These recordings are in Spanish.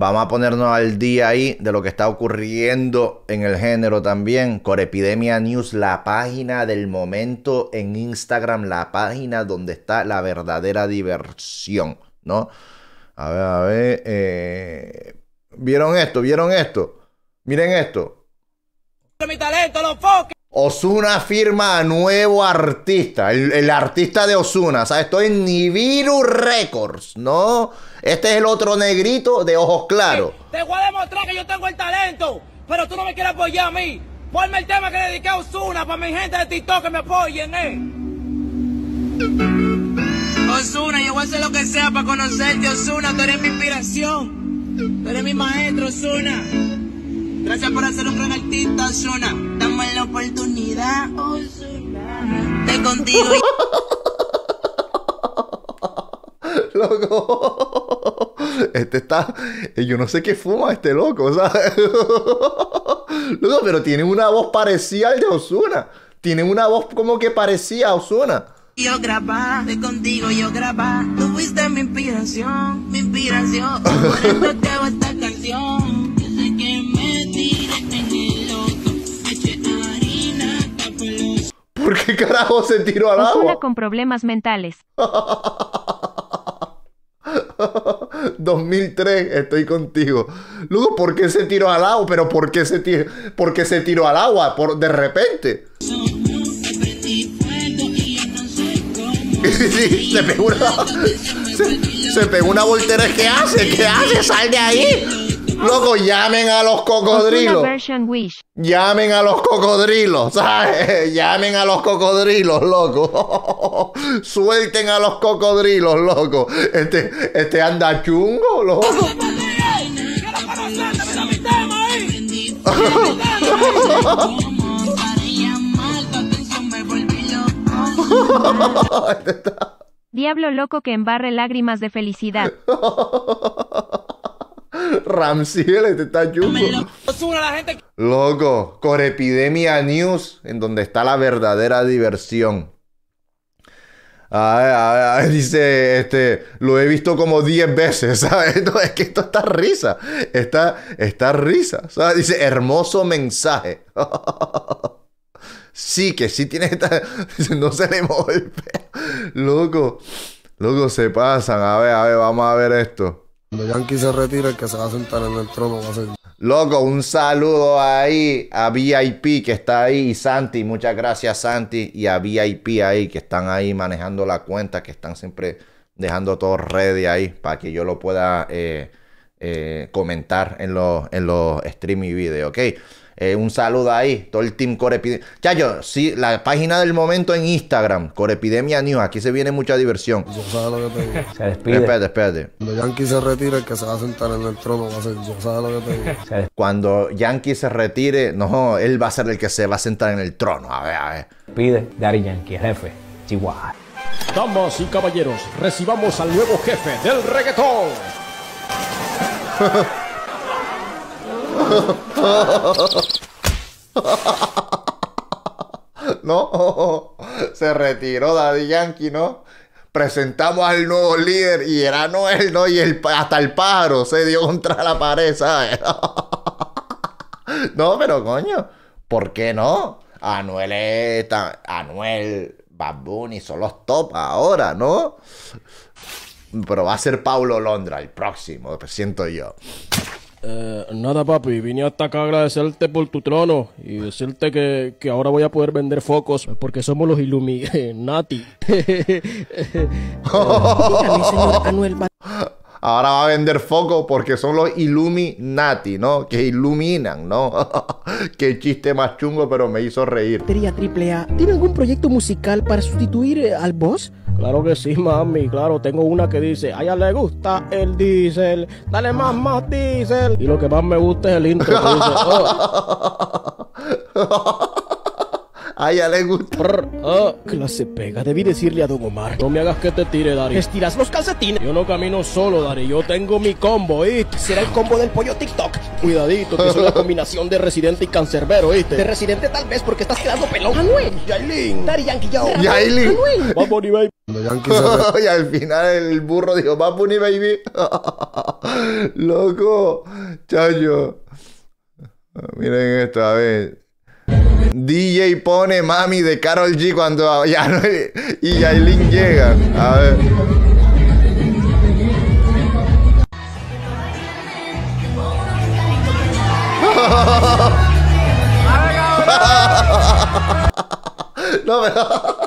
Vamos a ponernos al día ahí de lo que está ocurriendo en el género también. Corepidemia News, la página del momento en Instagram, la página donde está la verdadera diversión, ¿no? A ver, a ver. Eh... ¿Vieron esto? ¿Vieron esto? Miren esto. Mi talento, los foques. Osuna firma a nuevo artista. El, artista de Osuna. O sea, estoy en Nibiru Records, ¿no? Este es el otro negrito de ojos claros. Te voy a demostrar que yo tengo el talento, pero tú no me quieres apoyar a mí. Ponme el tema que dediqué a Osuna para mi gente de TikTok que me apoyen, ¿eh? Osuna, yo voy a hacer lo que sea para conocerte, Osuna. Tú eres mi inspiración. Tú eres mi maestro, Osuna. Gracias por hacer un gran artista, Osuna. Dame oportunidad. De contigo. Loco. Este está. Yo no sé qué fuma este loco, ¿sabes? Loco, pero tiene una voz parecida al de Osuna. Tiene una voz como que parecía a Osuna. Yo grabá, de contigo yo grabá. Tú fuiste mi inspiración, mi inspiración. Por eso esta canción. ¿Por qué carajo se tiró al una con problemas mentales. 2003, estoy contigo. Luego, ¿por qué se tiró al agua? Pero ¿por qué se, tiró, por se tiró al agua? Por, de repente. se pegó una, se pegó una voltera. ¿Qué hace? ¿Qué hace? Sal de ahí loco, llamen a los cocodrilos. Llamen a los cocodrilos, ¿sabes? Llamen a los cocodrilos, loco. Suelten a los cocodrilos, loco. Este, este anda chungo, loco. Este Diablo loco que embarre lágrimas de felicidad. Ramsiel, este está chungo. Loco, Corepidemia News, en donde está la verdadera diversión. A ver, a ver, a ver, dice, este, lo he visto como 10 veces, ¿sabes? es que esto está risa, está, está risa, ¿sabes? Dice, hermoso mensaje. sí, que sí tiene esta... no se le mueve Loco, loco, se pasan, a ver, a ver, vamos a ver esto. Cuando Yankee se retire, que se va a sentar en el trono Loco, un saludo ahí a VIP que está ahí y Santi, muchas gracias Santi y a VIP ahí que están ahí manejando la cuenta, que están siempre dejando todo ready ahí para que yo lo pueda eh, eh, comentar en los en los stream y video, ¿ok? Eh, un saludo ahí, todo el team Corepidemia. Chayo, sí, la página del momento en Instagram, Corepidemia News. Aquí se viene mucha diversión. Yo sabes lo que te digo. Se despide. Espérate, espérate. Cuando Yankee se retire, el que se va a sentar en el trono va a ser yo. sabe lo que te digo? Cuando Yankee se retire, no, él va a ser el que se va a sentar en el trono. A ver, a ver. Pide Dari Yankee, jefe. Chihuahua. Damas y caballeros, recibamos al nuevo jefe del reggaetón. No, se retiró Daddy Yankee, ¿no? Presentamos al nuevo líder y era Noel, ¿no? Y el, hasta el paro se dio contra la pared, ¿sabes? No, pero coño, ¿por qué no? Anuel Anuel, Bad son los top ahora, ¿no? Pero va a ser Paulo Londra el próximo, siento yo. Eh, nada, papi, vine hasta acá a agradecerte por tu trono y decirte que, ahora voy a poder vender focos pues, porque somos los Illuminati. ahora va a vender focos porque son los Illuminati, ¿no? Que iluminan, ¿no? Qué chiste más chungo, pero me hizo reír. Triple A, ¿tiene algún proyecto musical para sustituir eh, al boss? Claro que sí, mami, claro, tengo una que dice, a ella le gusta el diésel, dale más, más diésel. Y lo que más me gusta es el intro que oh". A ella le gusta. Que oh. clase pega, debí decirle a Don Omar. No me hagas que te tire, Dari. Estiras los calcetines. Yo no camino solo, Dari. Yo tengo mi combo, ¿viste? Será el combo del pollo TikTok. Cuidadito, que es una combinación de residente y cancerbero, ¿viste? De residente tal vez porque estás quedando pelón. Anuel. Yailin. Dari Yankee Yo. Yailin. Anuel. Vamos, baby. y al final el burro dijo, va Baby. Loco, chayo Miren esto, a ver. DJ pone mami de Carol G cuando ya no, y Yailin llegan. A ver. no, pero...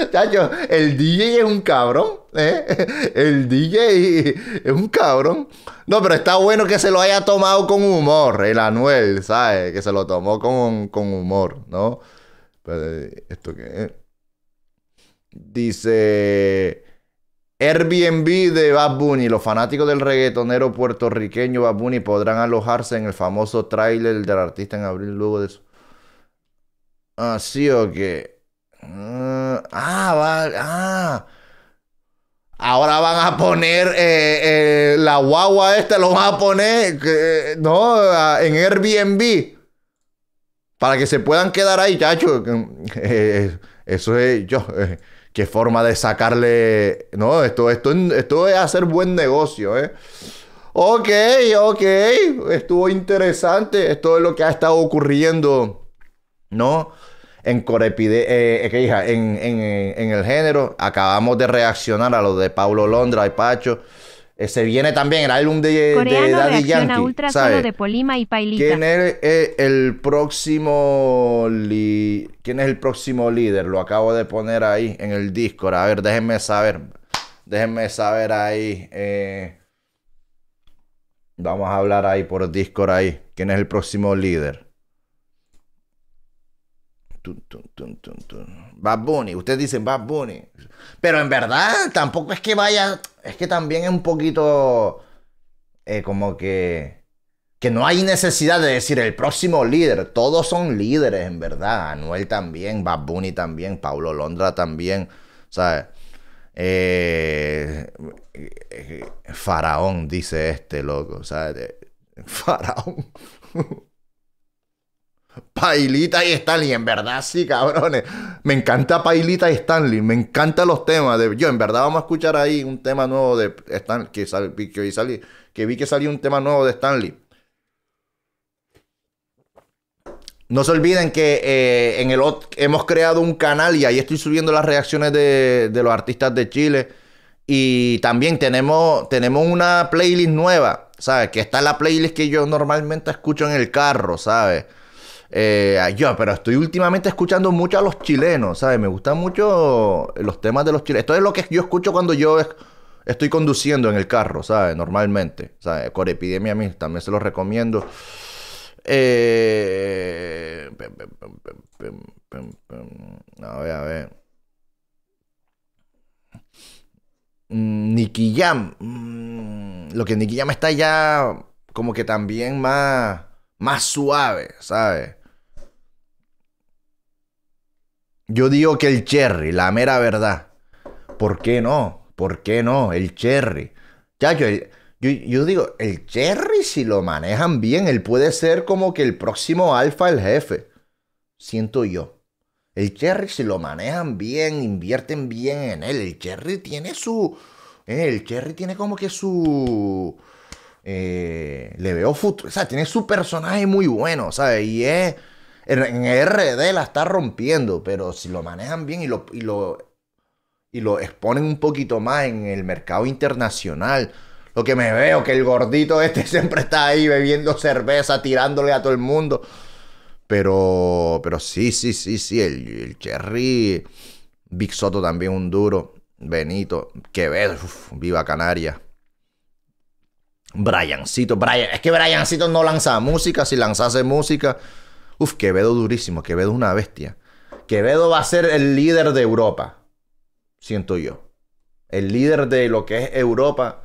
el DJ es un cabrón. ¿eh? El DJ es un cabrón. No, pero está bueno que se lo haya tomado con humor, el Anuel, ¿sabes? Que se lo tomó con, humor, ¿no? Pues, ¿Esto qué es? Dice. Airbnb de Bad Bunny. Los fanáticos del reggaetonero puertorriqueño Bad Bunny podrán alojarse en el famoso trailer del artista en abril luego de eso. Así ah, o que. Ah. Ah, ah. Ahora van a poner eh, eh, la guagua esta, lo van a poner, eh, ¿no? En Airbnb. Para que se puedan quedar ahí, chacho. eso es, yo, qué forma de sacarle, ¿no? Esto, esto, esto es hacer buen negocio, Ok, ok, estuvo interesante. Esto es lo que ha estado ocurriendo, ¿no? en Corepide, eh, eh, que en, el género. Acabamos de reaccionar a lo de Paulo Londra y Pacho. Eh, se viene también el álbum de, de Daddy y ¿Quién es el próximo quién es el próximo líder? Lo acabo de poner ahí en el Discord. A ver, déjenme saber. Déjenme saber ahí. Vamos a hablar ahí por Discord ahí. ¿Quién es el próximo líder? Bad Bunny, ustedes dicen Bad Bunny. Pero en verdad, tampoco es que vaya. Es que también es un poquito. Eh, como que. Que no hay necesidad de decir el próximo líder. Todos son líderes, en verdad. Anuel también, Bad Bunny también, Paulo Londra también. ¿Sabes? Eh, eh, faraón, dice este loco. ¿Sabes? Faraón. Pailita y Stanley, en verdad sí, cabrones. Me encanta Pailita y Stanley, me encantan los temas. De, yo, en verdad, vamos a escuchar ahí un tema nuevo de Stanley, que, que vi que salió un tema nuevo de Stanley. No se olviden que eh, en el hemos creado un canal y ahí estoy subiendo las reacciones de, los artistas de Chile. Y también tenemos, tenemos una playlist nueva, ¿sabes? Que está la playlist que yo normalmente escucho en el carro, ¿sabes? Eh, yo, pero estoy últimamente escuchando mucho a los chilenos, ¿sabes? Me gustan mucho los temas de los chilenos. Esto es lo que yo escucho cuando yo estoy conduciendo en el carro, ¿sabes? Normalmente, ¿sabes? Corepidemia a mí también se los recomiendo. Eh... A ver, a ver. Mm, Nicky Jam. Mm, lo que Nicky Jam está ya como que también más, más suave, ¿sabes? Yo digo que el cherry, la mera verdad. ¿Por qué no? ¿Por qué no? El cherry. Ya yo, yo, digo, el cherry, si lo manejan bien, él puede ser como que el próximo alfa, el jefe. Siento yo. El cherry, si lo manejan bien, invierten bien en él. El cherry tiene su. Eh, el cherry tiene como que su. Eh, le veo futuro. O sea, tiene su personaje muy bueno, ¿sabes? Y es. En, RD la está rompiendo, pero si lo manejan bien y lo, y lo, exponen un poquito más en el mercado internacional. Lo que me veo, que el gordito este siempre está ahí bebiendo cerveza, tirándole a todo el mundo. Pero, pero sí, sí, sí, sí, el, el Cherry, Big Soto también un duro, Benito, que viva Canarias. Briancito, es que Briancito no lanza música, si lanzase música Uf, Quevedo durísimo, Quevedo es una bestia. Quevedo va a ser el líder de Europa, siento yo. El líder de lo que es Europa.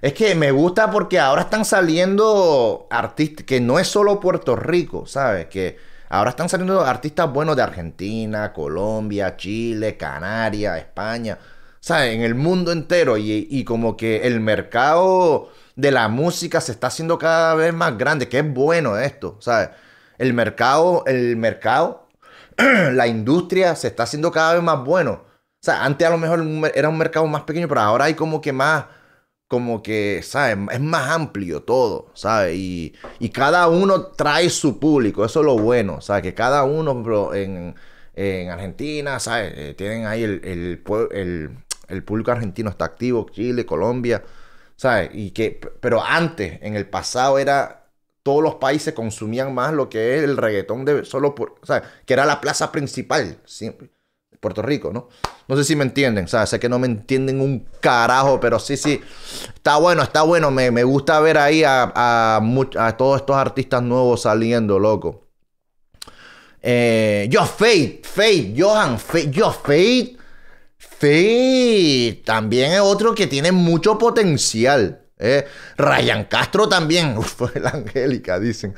Es que me gusta porque ahora están saliendo artistas, que no es solo Puerto Rico, ¿sabes? Que ahora están saliendo artistas buenos de Argentina, Colombia, Chile, Canarias, España, ¿sabes? En el mundo entero y, y como que el mercado de la música se está haciendo cada vez más grande, que es bueno esto, ¿sabes? El mercado, el mercado, la industria se está haciendo cada vez más bueno. O sea, antes a lo mejor era un mercado más pequeño, pero ahora hay como que más, como que, ¿sabes? Es más amplio todo, ¿sabes? Y, cada uno trae su público, eso es lo bueno, ¿sabes? Que cada uno en, en, Argentina, ¿sabes? Eh, tienen ahí el, el, el, público argentino, está activo, Chile, Colombia, ¿sabes? Y que, pero antes, en el pasado era todos los países consumían más lo que es el reggaetón de solo por, o sea, que era la plaza principal siempre. Puerto Rico, ¿no? No sé si me entienden, o sé que no me entienden un carajo, pero sí, sí, está bueno, está bueno, me, gusta ver ahí a, a, todos estos artistas nuevos saliendo, loco. Eh, yo, Fate, Fate, Johan, Fate, yo, Fate, Fate, también es otro que tiene mucho potencial. Eh, Ryan Castro también. Uf, la Angélica, dicen.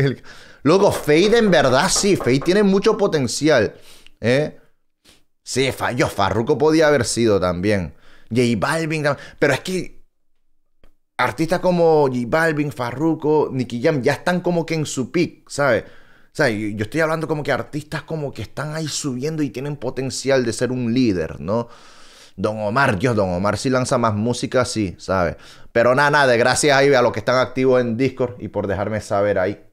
Luego, Fade en verdad sí. Fade tiene mucho potencial. Eh. Sí, falló. Farruko podía haber sido también. J Balvin Pero es que artistas como J Balvin, Farruko, Nicky Jam ya están como que en su pick, ¿sabes? O sea, yo estoy hablando como que artistas como que están ahí subiendo y tienen potencial de ser un líder, ¿no? Don Omar, Dios, Don Omar sí lanza más música, sí, ¿sabes? Pero nada, nada, gracias ahí a los que están activos en Discord y por dejarme saber ahí.